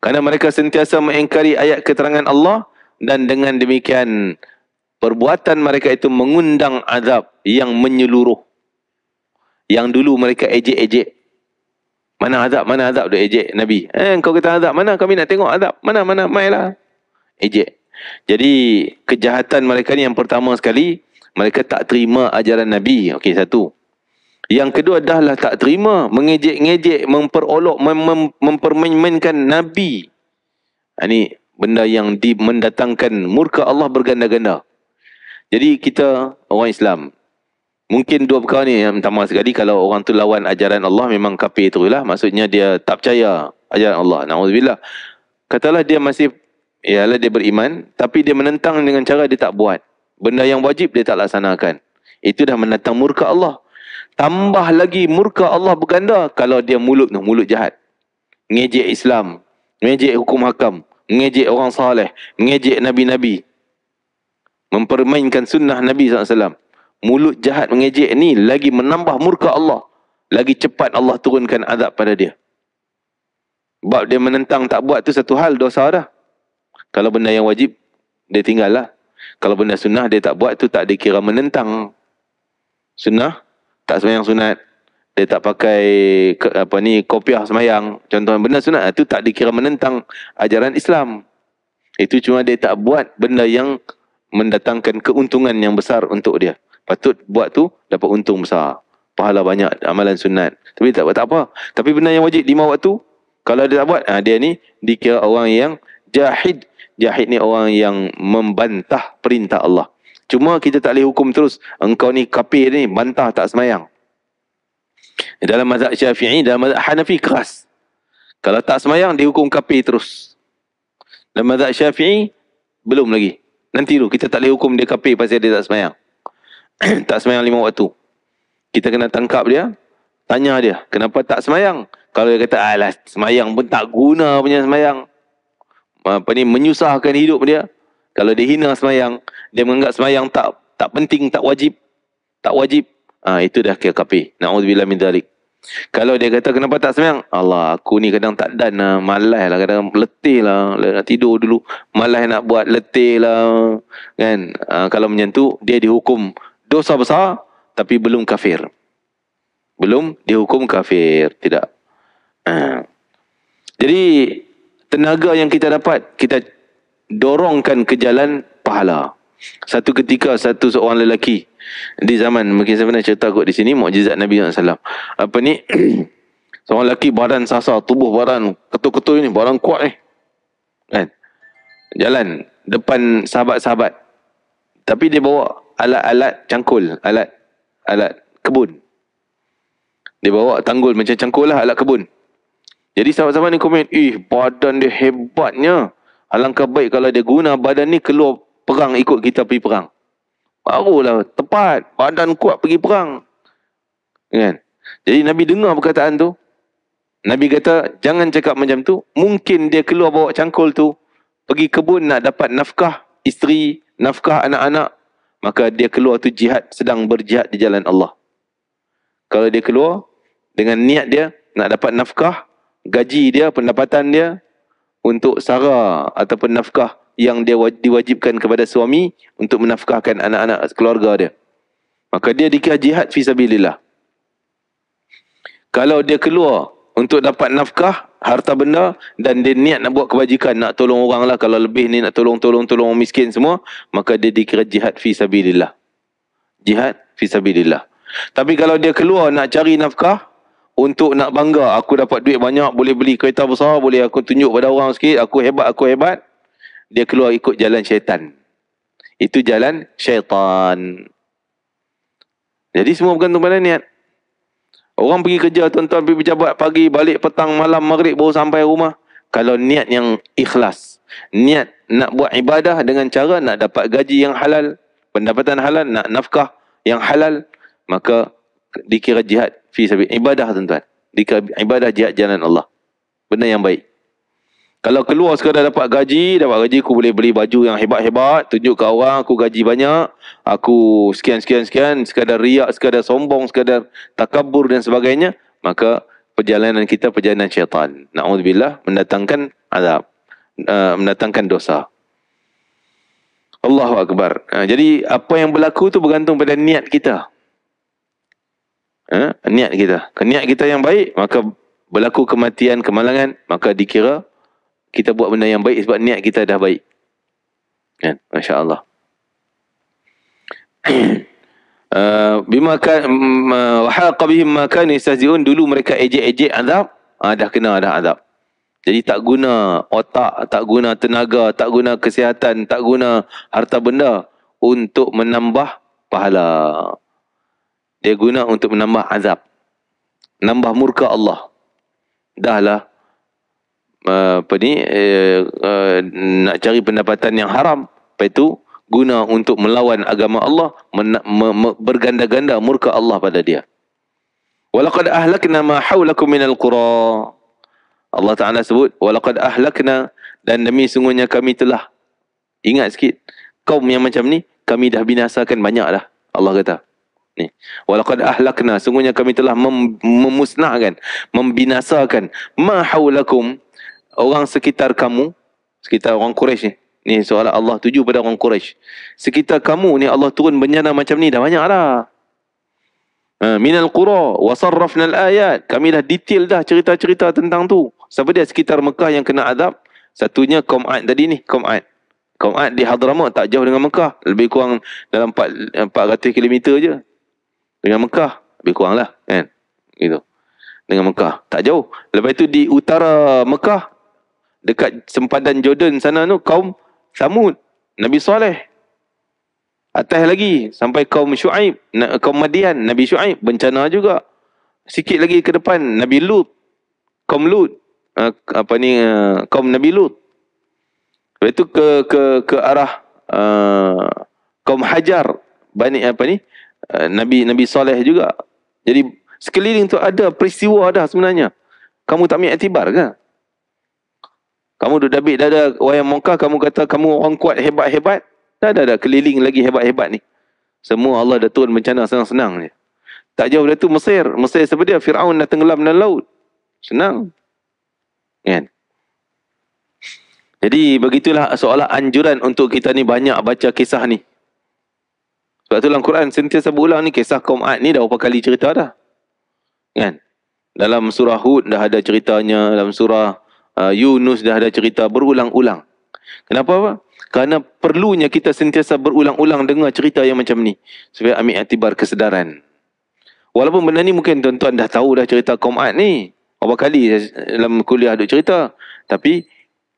Karena mereka sentiasa mengingkari ayat keterangan Allah dan dengan demikian perbuatan mereka itu mengundang azab yang menyeluruh yang dulu mereka ejek-ejek mana azab mana azab dia ejek nabi eh kau kata azab mana kami nak tengok azab mana mana mailah ejek jadi kejahatan mereka ni yang pertama sekali mereka tak terima ajaran Nabi. Okey, satu. Yang kedua adalah tak terima, mengejek-ngejek, memperolok, mem- mem- mempermainkan Nabi. Ini ha, benda yang di- mendatangkan murka Allah berganda-ganda. Jadi kita orang Islam, mungkin dua perkara ni yang pertama sekali, kalau orang tu lawan ajaran Allah memang kafir tu lah. Maksudnya dia tak percaya ajaran Allah. Na'udzubillah. Katalah dia masih, ya dia beriman, tapi dia menentang dengan cara dia tak buat benda yang wajib dia tak laksanakan. Itu dah menatang murka Allah. Tambah lagi murka Allah berganda kalau dia mulut tu, mulut jahat. Ngejek Islam, ngejek hukum hakam, ngejek orang saleh, ngejek nabi-nabi. Mempermainkan sunnah Nabi SAW. Mulut jahat mengejek ni lagi menambah murka Allah. Lagi cepat Allah turunkan azab pada dia. Sebab dia menentang tak buat tu satu hal dosa dah. Kalau benda yang wajib, dia tinggallah. Kalau benda sunnah dia tak buat tu tak dikira menentang sunnah. Tak semayang sunat. Dia tak pakai apa ni kopiah semayang. Contohnya benda sunnah itu tak dikira menentang ajaran Islam. Itu cuma dia tak buat benda yang mendatangkan keuntungan yang besar untuk dia. Patut buat tu dapat untung besar. Pahala banyak amalan sunat. Tapi tak buat tak apa. Tapi benda yang wajib lima waktu. Kalau dia tak buat, ha, dia ni dikira orang yang jahid Jahid ni orang yang membantah perintah Allah. Cuma kita tak boleh hukum terus. Engkau ni kapir ni bantah tak semayang. Dalam mazhab syafi'i, dalam mazhab hanafi keras. Kalau tak semayang, dihukum kapir terus. Dalam mazhab syafi'i, belum lagi. Nanti tu kita tak boleh hukum dia kapir pasal dia tak semayang. tak semayang lima waktu. Kita kena tangkap dia. Tanya dia, kenapa tak semayang? Kalau dia kata, alah semayang pun tak guna punya semayang apa ni menyusahkan hidup dia kalau dia hina semayang dia menganggap semayang tak tak penting tak wajib tak wajib ha, itu dah kira kapi naudzubillah min dalik kalau dia kata kenapa tak semayang Allah aku ni kadang tak dan lah malas lah kadang letih lah nak tidur dulu malas nak buat letih lah kan ha, kalau menyentuh dia dihukum dosa besar tapi belum kafir belum dihukum kafir tidak ha. jadi tenaga yang kita dapat kita dorongkan ke jalan pahala. Satu ketika satu seorang lelaki di zaman mungkin saya pernah cerita kot di sini mukjizat Nabi SAW Apa ni? seorang lelaki badan sasar, tubuh badan ketuk ketuk ini badan kuat ni. Eh. Kan? Jalan depan sahabat-sahabat. Tapi dia bawa alat-alat cangkul, alat alat kebun. Dia bawa tanggul macam cangkul lah alat kebun. Jadi sahabat-sahabat ni komen, "Ih, badan dia hebatnya. Alangkah baik kalau dia guna badan ni keluar perang ikut kita pergi perang." Barulah tepat, badan kuat pergi perang. Kan? Jadi Nabi dengar perkataan tu. Nabi kata, "Jangan cakap macam tu. Mungkin dia keluar bawa cangkul tu pergi kebun nak dapat nafkah isteri, nafkah anak-anak, maka dia keluar tu jihad sedang berjihad di jalan Allah." Kalau dia keluar dengan niat dia nak dapat nafkah gaji dia, pendapatan dia untuk sara ataupun nafkah yang dia diwajibkan kepada suami untuk menafkahkan anak-anak keluarga dia. Maka dia dikira jihad fisabilillah. Kalau dia keluar untuk dapat nafkah, harta benda dan dia niat nak buat kebajikan, nak tolong orang lah kalau lebih ni nak tolong-tolong tolong miskin semua, maka dia dikira jihad fisabilillah. Jihad fisabilillah. Tapi kalau dia keluar nak cari nafkah, untuk nak bangga aku dapat duit banyak boleh beli kereta besar boleh aku tunjuk pada orang sikit aku hebat aku hebat dia keluar ikut jalan syaitan itu jalan syaitan jadi semua bergantung pada niat orang pergi kerja tuan-tuan pergi pejabat pagi balik petang malam maghrib baru sampai rumah kalau niat yang ikhlas niat nak buat ibadah dengan cara nak dapat gaji yang halal pendapatan halal nak nafkah yang halal maka dikira jihad fi sabi ibadah tuan-tuan. ibadah jihad jalan Allah. Benda yang baik. Kalau keluar sekadar dapat gaji, dapat gaji aku boleh beli baju yang hebat-hebat, tunjuk ke orang aku gaji banyak, aku sekian sekian sekian, sekadar riak, sekadar sombong, sekadar takabur dan sebagainya, maka perjalanan kita perjalanan syaitan. Nauzubillah mendatangkan azab. Uh, mendatangkan dosa. Allahu akbar. Uh, jadi apa yang berlaku tu bergantung pada niat kita ha? niat kita. Niat kita yang baik, maka berlaku kematian, kemalangan, maka dikira kita buat benda yang baik sebab niat kita dah baik. Ya, kan? Masya Allah. Uh, bima kan wahaqa bihim ma kan dulu mereka ejek-ejek adab, ah uh, dah kena dah azab jadi tak guna otak tak guna tenaga tak guna kesihatan tak guna harta benda untuk menambah pahala dia guna untuk menambah azab. Nambah murka Allah. Dahlah. Eh, apa ni? Eh, eh, nak cari pendapatan yang haram. Lepas itu, guna untuk melawan agama Allah. Men- berganda-ganda murka Allah pada dia. Walakad ahlakna ma hawlakum minal qura. Allah Ta'ala sebut, Walakad ahlakna dan demi sungguhnya kami telah. Ingat sikit. Kaum yang macam ni, kami dah binasakan banyak dah. Allah kata ni walaqad ahlakna sungguhnya kami telah mem- memusnahkan membinasakan ma haulakum orang sekitar kamu sekitar orang Quraisy ni ni soal Allah tuju pada orang Quraisy sekitar kamu ni Allah turun bencana macam ni dah banyak dah ha, minal qura wasarrafna ayat kami dah detail dah cerita-cerita tentang tu siapa dia sekitar Mekah yang kena azab satunya kaum Ad tadi ni kaum Ad kaum Ad di Hadramaut tak jauh dengan Mekah lebih kurang dalam 4, 400 km je dengan Mekah lebih kurang lah kan gitu dengan Mekah tak jauh lepas itu di utara Mekah dekat sempadan Jordan sana tu kaum Samud Nabi Saleh atas lagi sampai kaum Shu'aib kaum Madian Nabi Shu'aib bencana juga sikit lagi ke depan Nabi Lut kaum Lut ah, apa ni ah, kaum Nabi Lut lepas itu ke ke ke arah uh, kaum Hajar Bani apa ni Eh, Nabi Nabi Saleh juga. Jadi sekeliling tu ada peristiwa ada sebenarnya. Kamu tak ambil tibar ke? Kamu duduk dabik dada wayang mongka. kamu kata kamu orang kuat hebat-hebat. Tak ada dah keliling lagi hebat-hebat ni. Semua Allah dah turun bencana senang-senang je. Tak jauh dari tu Mesir. Mesir siapa dia? Fir'aun dah tenggelam dalam laut. Senang. Kan? Jadi begitulah soalan anjuran untuk kita ni banyak baca kisah ni. Sebab itulah Quran sentiasa berulang ni kisah kaum Ad ni dah berapa kali cerita dah. Kan? Dalam surah Hud dah ada ceritanya, dalam surah uh, Yunus dah ada cerita berulang-ulang. Kenapa apa? Kerana perlunya kita sentiasa berulang-ulang dengar cerita yang macam ni. Supaya ambil atibar kesedaran. Walaupun benda ni mungkin tuan-tuan dah tahu dah cerita kaum Ad ni. Berapa kali dalam kuliah duk cerita. Tapi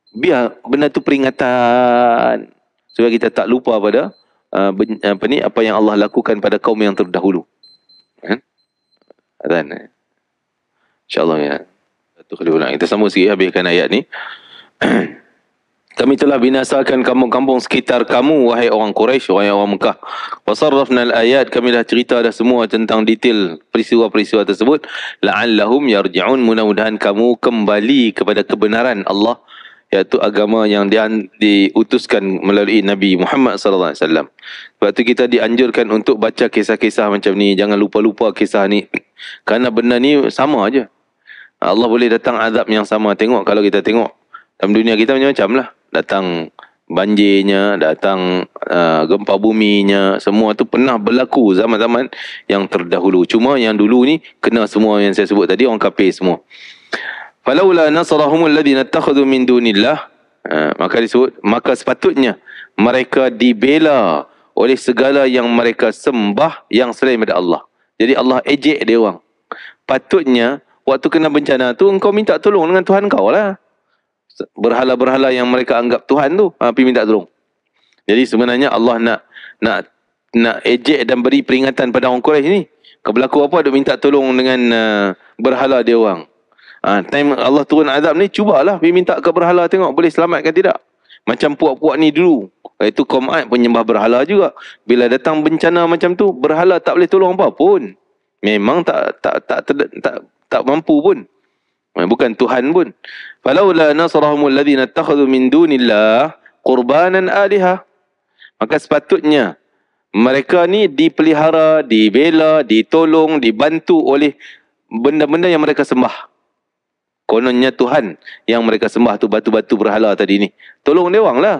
biar benda tu peringatan. Supaya kita tak lupa pada Uh, uh, apa ni apa yang Allah lakukan pada kaum yang terdahulu. Kan? Azan. Eh. Insya-Allah ya. Tukul ulang. Kita sambung sikit habiskan ayat ni. Kami telah binasakan kampung-kampung sekitar kamu, wahai orang Quraisy, wahai orang Mekah. Wasarrafna al-ayat, kami dah cerita dah semua tentang detail peristiwa-peristiwa tersebut. La'allahum yarji'un, mudah-mudahan kamu kembali kepada kebenaran Allah iaitu agama yang diutuskan melalui Nabi Muhammad sallallahu alaihi wasallam. Sebab tu kita dianjurkan untuk baca kisah-kisah macam ni, jangan lupa-lupa kisah ni. Karena benda ni sama aja. Allah boleh datang azab yang sama. Tengok kalau kita tengok dalam dunia kita macam-macam lah. Datang banjirnya, datang uh, gempa buminya, semua tu pernah berlaku zaman-zaman yang terdahulu. Cuma yang dulu ni kena semua yang saya sebut tadi orang kafir semua falaula nasarahum alladhina attakhadhu min dunillah ha, maka disebut maka sepatutnya mereka dibela oleh segala yang mereka sembah yang selain daripada Allah. Jadi Allah ejek dia orang. Patutnya waktu kena bencana tu engkau minta tolong dengan Tuhan kau lah. Berhala-berhala yang mereka anggap Tuhan tu ha, pergi minta tolong. Jadi sebenarnya Allah nak nak nak ejek dan beri peringatan pada orang Quraisy ni. Kau berlaku apa duk minta tolong dengan uh, berhala dia orang. Ha, time Allah turun azab ni, cubalah. Pergi minta ke berhala tengok boleh selamatkan tidak. Macam puak-puak ni dulu. Itu kaum Ad penyembah berhala juga. Bila datang bencana macam tu, berhala tak boleh tolong apa pun. Memang tak tak tak tak tak, tak, tak mampu pun. Eh, bukan Tuhan pun. Falaula nasrahumul ladzina takhadhu min dunillah kurbanan aliha. Maka sepatutnya mereka ni dipelihara, dibela, ditolong, dibantu oleh benda-benda yang mereka sembah. Kononnya Tuhan yang mereka sembah tu batu-batu berhala tadi ni. Tolong dia lah.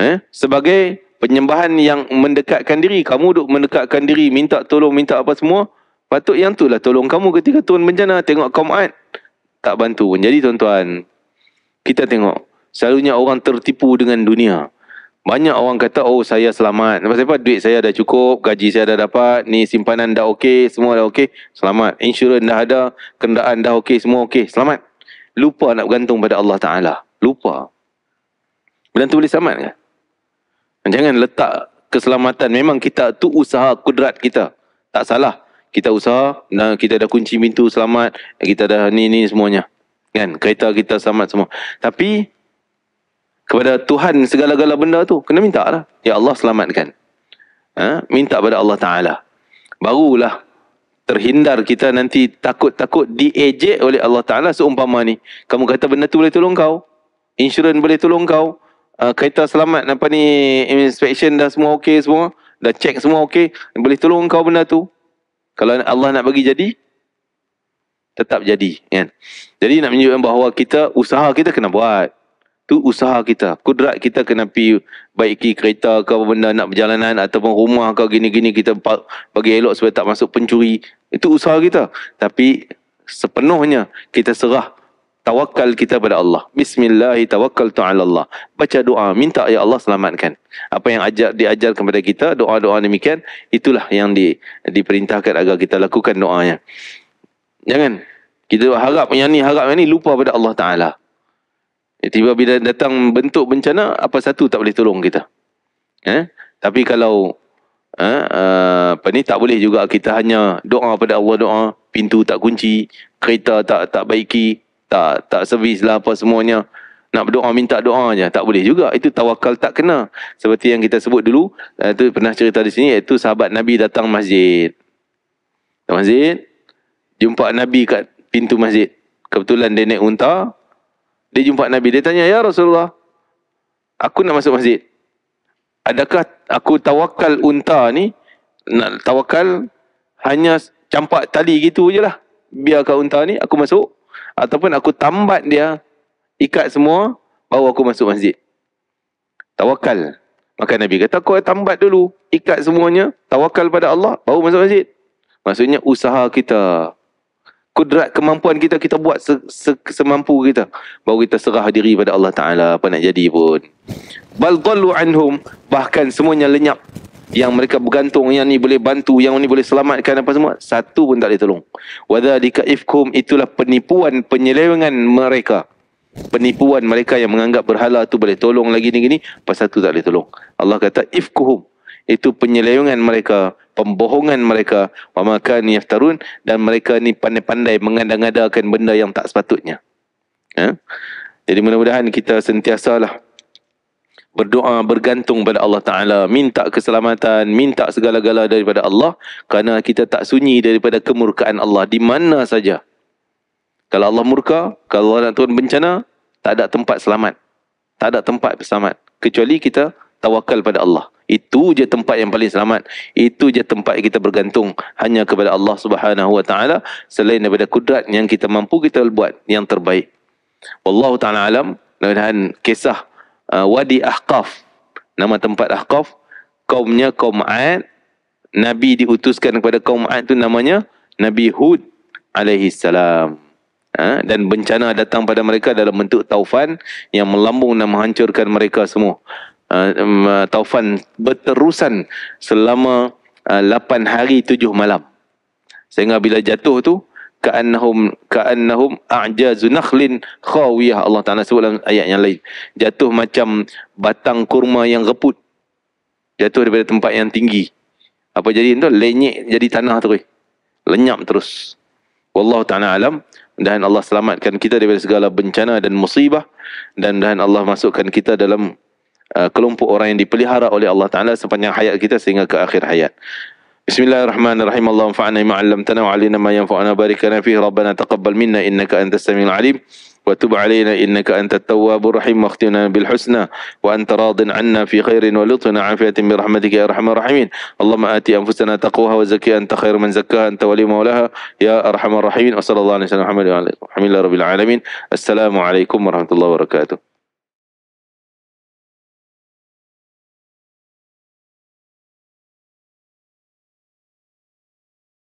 Eh? Sebagai penyembahan yang mendekatkan diri. Kamu duduk mendekatkan diri. Minta tolong, minta apa semua. Patut yang tu lah tolong kamu ketika Tuhan bencana. Tengok kaum Ad. Tak bantu pun. Jadi tuan-tuan. Kita tengok. Selalunya orang tertipu dengan Dunia. Banyak orang kata oh saya selamat. Sebab apa duit saya dah cukup, gaji saya dah dapat, ni simpanan dah okey, semua dah okey, selamat. Insurans dah ada, kendaraan dah okey, semua okey, selamat. Lupa nak bergantung pada Allah Taala. Lupa. Bila tu boleh selamat ke? Jangan letak keselamatan. Memang kita tu usaha kudrat kita. Tak salah. Kita usaha, kita dah kunci pintu selamat, kita dah ni ni semuanya. Kan? Kereta kita selamat semua. Tapi kepada Tuhan segala-gala benda tu kena minta lah ya Allah selamatkan ha? minta kepada Allah Ta'ala barulah terhindar kita nanti takut-takut diejek oleh Allah Ta'ala seumpama ni kamu kata benda tu boleh tolong kau insurans boleh tolong kau uh, kereta selamat apa ni inspection dah semua okey semua dah check semua okey boleh tolong kau benda tu kalau Allah nak bagi jadi tetap jadi kan jadi nak menunjukkan bahawa kita usaha kita kena buat tu usaha kita. Kudrat kita kena pi baiki kereta ke apa benda nak berjalanan ataupun rumah ke gini-gini kita bagi elok supaya tak masuk pencuri. Itu usaha kita. Tapi sepenuhnya kita serah tawakal kita pada Allah. Bismillah tawakkaltu ala Allah. Baca doa minta ya Allah selamatkan. Apa yang ajar diajar kepada kita doa-doa demikian itulah yang di, diperintahkan agar kita lakukan doanya. Jangan kita harap yang ni harap yang ni lupa pada Allah Taala. Tiba-tiba eh, bila datang bentuk bencana, apa satu tak boleh tolong kita. Eh? Tapi kalau eh, eh, apa ni tak boleh juga kita hanya doa pada Allah doa, pintu tak kunci, kereta tak tak baiki, tak tak servis lah apa semuanya. Nak berdoa minta doa je, tak boleh juga. Itu tawakal tak kena. Seperti yang kita sebut dulu, itu eh, pernah cerita di sini iaitu sahabat Nabi datang masjid. masjid, jumpa Nabi kat pintu masjid. Kebetulan dia naik unta, dia jumpa Nabi. Dia tanya, Ya Rasulullah. Aku nak masuk masjid. Adakah aku tawakal unta ni? Nak tawakal hanya campak tali gitu je lah. Biarkan unta ni aku masuk. Ataupun aku tambat dia. Ikat semua. bawa aku masuk masjid. Tawakal. Maka Nabi kata kau tambat dulu. Ikat semuanya. Tawakal pada Allah. bawa masuk masjid. Maksudnya usaha kita kudrat kemampuan kita kita buat se, se, semampu kita baru kita serah diri pada Allah taala apa nak jadi pun bal dallu anhum bahkan semuanya lenyap yang mereka bergantung yang ni boleh bantu yang ni boleh selamatkan apa semua satu pun tak boleh tolong wadzalika ifkum itulah penipuan penyelewengan mereka penipuan mereka yang menganggap berhala tu boleh tolong lagi ni gini pasal satu tak boleh tolong Allah kata ifkum itu penyelewengan mereka pembohongan mereka wamakan yaftarun dan mereka ni pandai-pandai mengada-ngadakan benda yang tak sepatutnya ya jadi mudah-mudahan kita sentiasalah berdoa bergantung pada Allah Ta'ala minta keselamatan, minta segala-gala daripada Allah, kerana kita tak sunyi daripada kemurkaan Allah, di mana saja, kalau Allah murka, kalau Allah nak turun bencana tak ada tempat selamat, tak ada tempat selamat, kecuali kita tawakal pada Allah, itu je tempat yang paling selamat. Itu je tempat kita bergantung hanya kepada Allah Subhanahu Wa Taala selain daripada kudrat yang kita mampu kita buat yang terbaik. Wallahu taala alam dengan kisah uh, Wadi Ahqaf. Nama tempat Ahqaf kaumnya kaum Ad. Nabi diutuskan kepada kaum Ad tu namanya Nabi Hud alaihi salam. Ha? Dan bencana datang pada mereka dalam bentuk taufan yang melambung dan menghancurkan mereka semua. Ah, ah, Taufan berterusan selama uh, ah, 8 hari 7 malam. Sehingga bila jatuh tu ka'annahum ka'annahum a'jazu nakhlin khawiyah Allah Taala sebut dalam ayat yang lain. Jatuh macam batang kurma yang reput. Jatuh daripada tempat yang tinggi. Apa jadi tu lenyek jadi tanah terus. Lenyap terus. Wallahu taala alam. Dan Allah selamatkan kita daripada segala bencana dan musibah dan dan Allah masukkan kita dalam Uh, kelompok orang yang dipelihara oleh Allah Taala sepanjang hayat kita sehingga ke akhir hayat. Bismillahirrahmanirrahim. Allahumma fa'alna ma 'allamtana wa 'allimna ma yanfa'una barik lana fihi. Rabbana taqabbal minna innaka antas samiul 'alim. wa tub 'alaina innaka antat tawwabur rahim waqtina bil husna wa anta radin 'anna fi khairin wa lutna 'afiyatin bi rahmatika ya arhamar rahimin allahumma ati anfusana taqwaha wa zakkiha anta khairu man zakkaha anta wali maulaha ya arhamar rahimin wa sallallahu alaihi wa sallam alhamdulillahi rabbil alamin assalamu alaikum warahmatullahi wabarakatuh